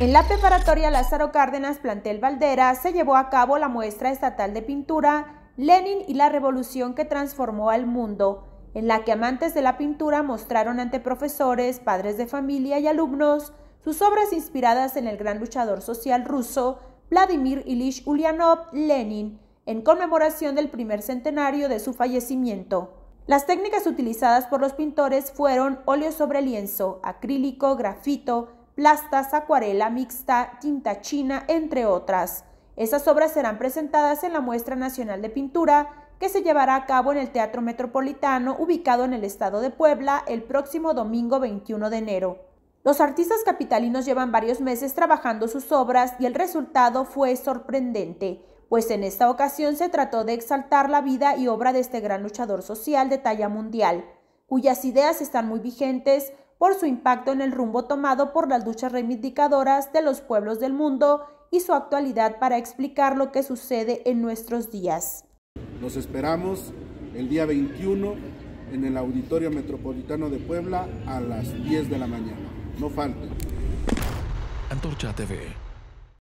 En la preparatoria Lázaro Cárdenas Plantel Valdera se llevó a cabo la muestra estatal de pintura Lenin y la revolución que transformó al mundo, en la que amantes de la pintura mostraron ante profesores, padres de familia y alumnos sus obras inspiradas en el gran luchador social ruso Vladimir Ilich Ulyanov Lenin, en conmemoración del primer centenario de su fallecimiento. Las técnicas utilizadas por los pintores fueron óleo sobre lienzo, acrílico, grafito, plastas, acuarela mixta, tinta china, entre otras. Esas obras serán presentadas en la Muestra Nacional de Pintura que se llevará a cabo en el Teatro Metropolitano ubicado en el estado de Puebla el próximo domingo 21 de enero. Los artistas capitalinos llevan varios meses trabajando sus obras y el resultado fue sorprendente, pues en esta ocasión se trató de exaltar la vida y obra de este gran luchador social de talla mundial, cuyas ideas están muy vigentes, por su impacto en el rumbo tomado por las luchas reivindicadoras de los pueblos del mundo y su actualidad para explicar lo que sucede en nuestros días. Nos esperamos el día 21 en el Auditorio Metropolitano de Puebla a las 10 de la mañana. No falten. Antorcha TV.